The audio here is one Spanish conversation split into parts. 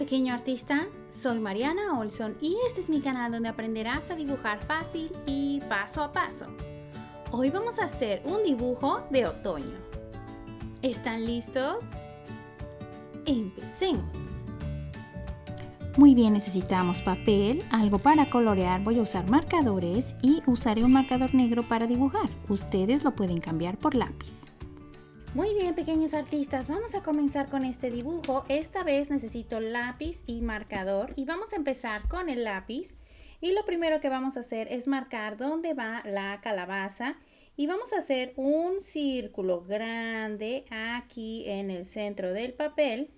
pequeño artista, soy Mariana Olson y este es mi canal donde aprenderás a dibujar fácil y paso a paso. Hoy vamos a hacer un dibujo de otoño. ¿Están listos? Empecemos. Muy bien, necesitamos papel, algo para colorear, voy a usar marcadores y usaré un marcador negro para dibujar. Ustedes lo pueden cambiar por lápiz. Muy bien, pequeños artistas, vamos a comenzar con este dibujo. Esta vez necesito lápiz y marcador y vamos a empezar con el lápiz. Y lo primero que vamos a hacer es marcar dónde va la calabaza y vamos a hacer un círculo grande aquí en el centro del papel.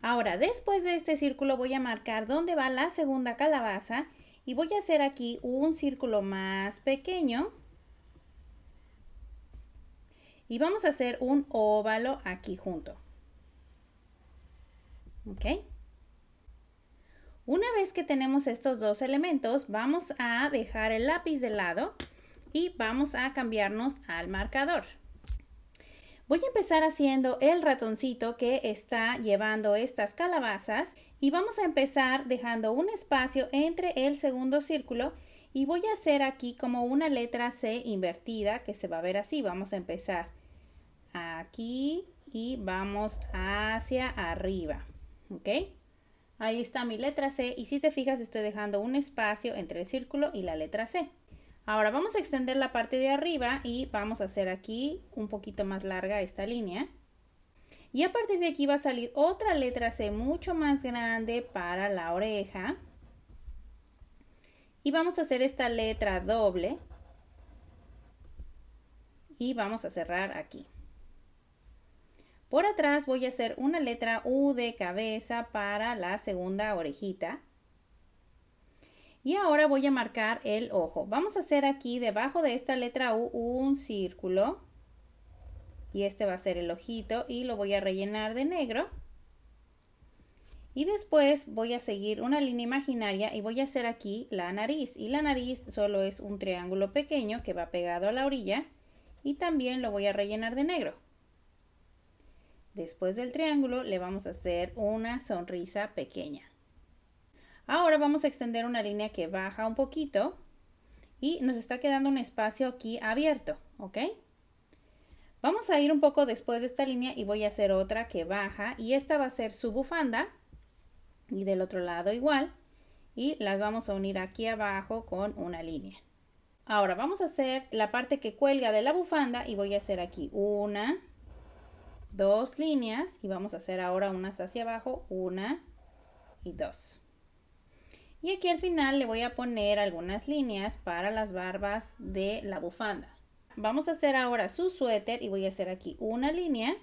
Ahora, después de este círculo voy a marcar dónde va la segunda calabaza y voy a hacer aquí un círculo más pequeño y vamos a hacer un óvalo aquí junto. Una vez que tenemos estos dos elementos, vamos a dejar el lápiz de lado y vamos a cambiarnos al marcador. Voy a empezar haciendo el ratoncito que está llevando estas calabazas y vamos a empezar dejando un espacio entre el segundo círculo y voy a hacer aquí como una letra C invertida que se va a ver así. Vamos a empezar aquí y vamos hacia arriba. ¿Ok? Ahí está mi letra C y si te fijas estoy dejando un espacio entre el círculo y la letra C. Ahora vamos a extender la parte de arriba y vamos a hacer aquí un poquito más larga esta línea. Y a partir de aquí va a salir otra letra C mucho más grande para la oreja. Y vamos a hacer esta letra doble. Y vamos a cerrar aquí. Por atrás voy a hacer una letra U de cabeza para la segunda orejita. Y ahora voy a marcar el ojo. Vamos a hacer aquí debajo de esta letra U un círculo. Y este va a ser el ojito y lo voy a rellenar de negro. Y después voy a seguir una línea imaginaria y voy a hacer aquí la nariz. Y la nariz solo es un triángulo pequeño que va pegado a la orilla y también lo voy a rellenar de negro. Después del triángulo le vamos a hacer una sonrisa pequeña. Ahora vamos a extender una línea que baja un poquito y nos está quedando un espacio aquí abierto, ¿ok? Vamos a ir un poco después de esta línea y voy a hacer otra que baja y esta va a ser su bufanda y del otro lado igual y las vamos a unir aquí abajo con una línea. Ahora vamos a hacer la parte que cuelga de la bufanda y voy a hacer aquí una, dos líneas y vamos a hacer ahora unas hacia abajo, una y dos. Y aquí al final le voy a poner algunas líneas para las barbas de la bufanda. Vamos a hacer ahora su suéter y voy a hacer aquí una línea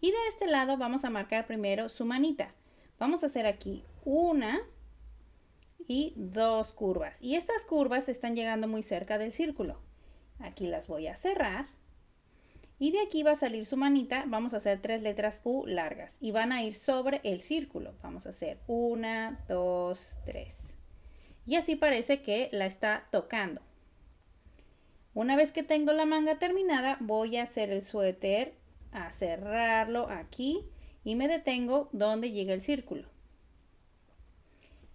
y de este lado vamos a marcar primero su manita. Vamos a hacer aquí una y dos curvas. Y estas curvas están llegando muy cerca del círculo. Aquí las voy a cerrar. Y de aquí va a salir su manita. Vamos a hacer tres letras U largas. Y van a ir sobre el círculo. Vamos a hacer una, dos, tres. Y así parece que la está tocando. Una vez que tengo la manga terminada, voy a hacer el suéter, a cerrarlo aquí y me detengo donde llega el círculo.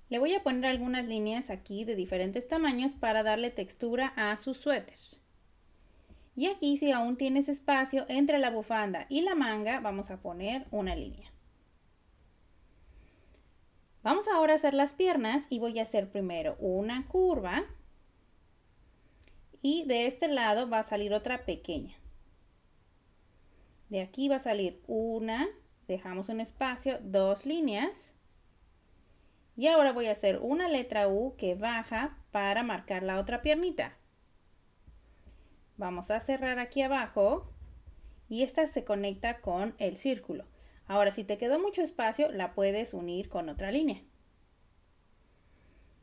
Le voy a poner algunas líneas aquí de diferentes tamaños para darle textura a su suéter. Y aquí si aún tienes espacio entre la bufanda y la manga vamos a poner una línea. Vamos ahora a hacer las piernas y voy a hacer primero una curva y de este lado va a salir otra pequeña. De aquí va a salir una, dejamos un espacio, dos líneas. Y ahora voy a hacer una letra U que baja para marcar la otra piernita. Vamos a cerrar aquí abajo y esta se conecta con el círculo. Ahora, si te quedó mucho espacio, la puedes unir con otra línea.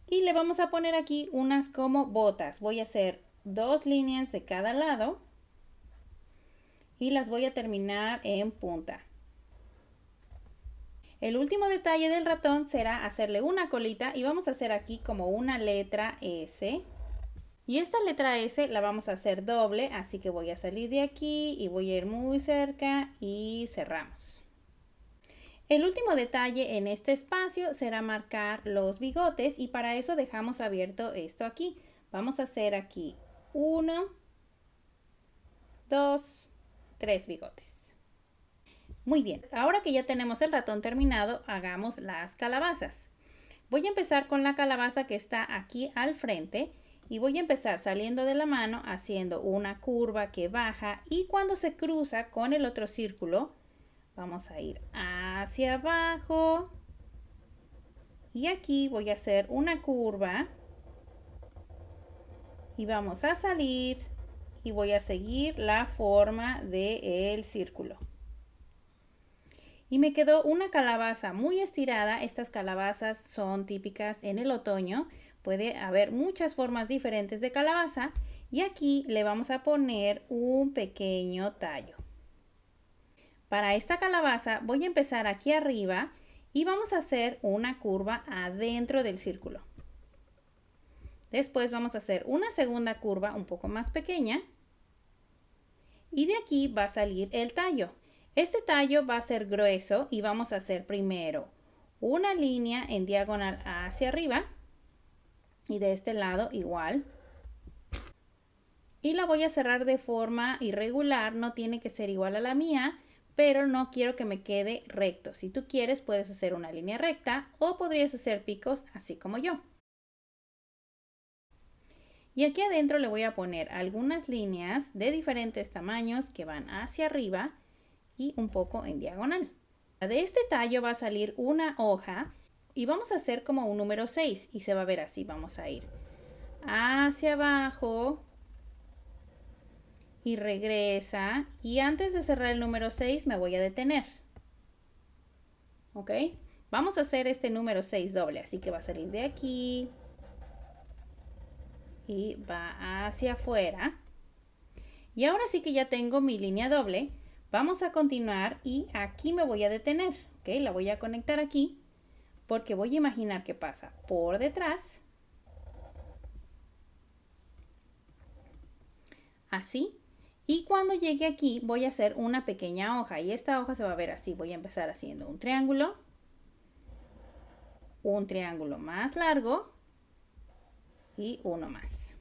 Y le vamos a poner aquí unas como botas. Voy a hacer dos líneas de cada lado y las voy a terminar en punta. El último detalle del ratón será hacerle una colita y vamos a hacer aquí como una letra S. Y esta letra S la vamos a hacer doble, así que voy a salir de aquí y voy a ir muy cerca y cerramos. El último detalle en este espacio será marcar los bigotes y para eso dejamos abierto esto aquí. Vamos a hacer aquí uno, dos, tres bigotes. Muy bien, ahora que ya tenemos el ratón terminado, hagamos las calabazas. Voy a empezar con la calabaza que está aquí al frente y voy a empezar saliendo de la mano haciendo una curva que baja y cuando se cruza con el otro círculo vamos a ir hacia abajo y aquí voy a hacer una curva y vamos a salir y voy a seguir la forma del círculo y me quedó una calabaza muy estirada. Estas calabazas son típicas en el otoño. Puede haber muchas formas diferentes de calabaza y aquí le vamos a poner un pequeño tallo. Para esta calabaza voy a empezar aquí arriba y vamos a hacer una curva adentro del círculo. Después vamos a hacer una segunda curva un poco más pequeña y de aquí va a salir el tallo. Este tallo va a ser grueso y vamos a hacer primero una línea en diagonal hacia arriba y de este lado igual. Y la voy a cerrar de forma irregular, no tiene que ser igual a la mía, pero no quiero que me quede recto. Si tú quieres puedes hacer una línea recta o podrías hacer picos así como yo. Y aquí adentro le voy a poner algunas líneas de diferentes tamaños que van hacia arriba y un poco en diagonal. De este tallo va a salir una hoja y vamos a hacer como un número 6 y se va a ver así. Vamos a ir hacia abajo y regresa y antes de cerrar el número 6 me voy a detener. ¿Ok? Vamos a hacer este número 6 doble, así que va a salir de aquí y va hacia afuera. Y ahora sí que ya tengo mi línea doble Vamos a continuar y aquí me voy a detener, ¿ok? La voy a conectar aquí porque voy a imaginar qué pasa por detrás. Así. Y cuando llegue aquí voy a hacer una pequeña hoja y esta hoja se va a ver así. Voy a empezar haciendo un triángulo, un triángulo más largo y uno más.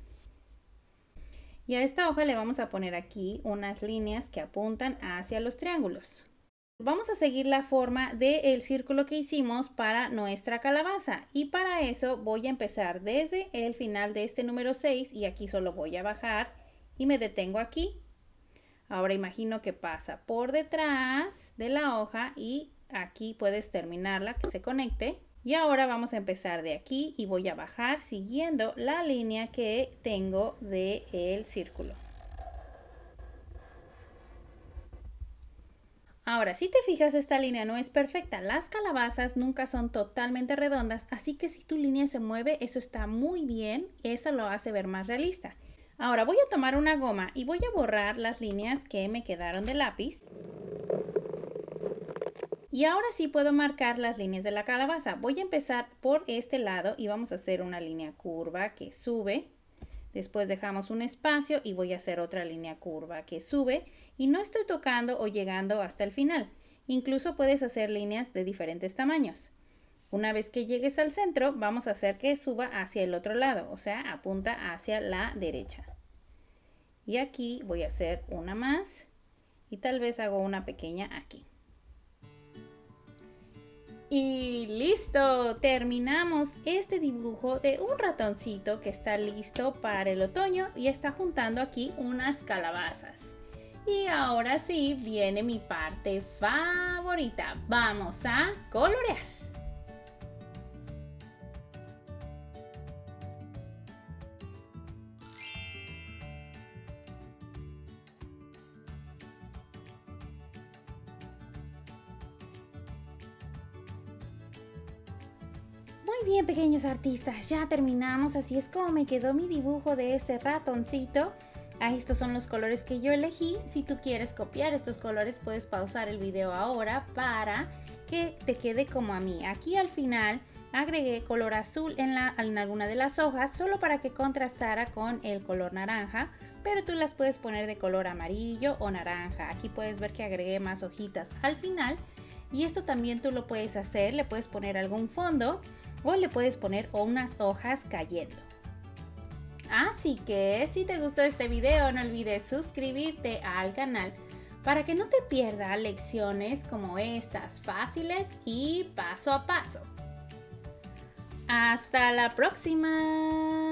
Y a esta hoja le vamos a poner aquí unas líneas que apuntan hacia los triángulos. Vamos a seguir la forma del círculo que hicimos para nuestra calabaza y para eso voy a empezar desde el final de este número 6 y aquí solo voy a bajar y me detengo aquí. Ahora imagino que pasa por detrás de la hoja y aquí puedes terminarla que se conecte. Y ahora vamos a empezar de aquí y voy a bajar siguiendo la línea que tengo del el círculo. Ahora, si te fijas, esta línea no es perfecta. Las calabazas nunca son totalmente redondas, así que si tu línea se mueve, eso está muy bien. Eso lo hace ver más realista. Ahora voy a tomar una goma y voy a borrar las líneas que me quedaron de lápiz. Y ahora sí puedo marcar las líneas de la calabaza. Voy a empezar por este lado y vamos a hacer una línea curva que sube. Después dejamos un espacio y voy a hacer otra línea curva que sube. Y no estoy tocando o llegando hasta el final. Incluso puedes hacer líneas de diferentes tamaños. Una vez que llegues al centro, vamos a hacer que suba hacia el otro lado, o sea, apunta hacia la derecha. Y aquí voy a hacer una más y tal vez hago una pequeña aquí. Y listo, terminamos este dibujo de un ratoncito que está listo para el otoño y está juntando aquí unas calabazas. Y ahora sí viene mi parte favorita. Vamos a colorear. bien pequeños artistas, ya terminamos, así es como me quedó mi dibujo de este ratoncito. Ah, estos son los colores que yo elegí. Si tú quieres copiar estos colores, puedes pausar el video ahora para que te quede como a mí. Aquí al final agregué color azul en, la, en alguna de las hojas solo para que contrastara con el color naranja, pero tú las puedes poner de color amarillo o naranja. Aquí puedes ver que agregué más hojitas al final y esto también tú lo puedes hacer, le puedes poner algún fondo o le puedes poner unas hojas cayendo. Así que si te gustó este video no olvides suscribirte al canal para que no te pierdas lecciones como estas fáciles y paso a paso. Hasta la próxima.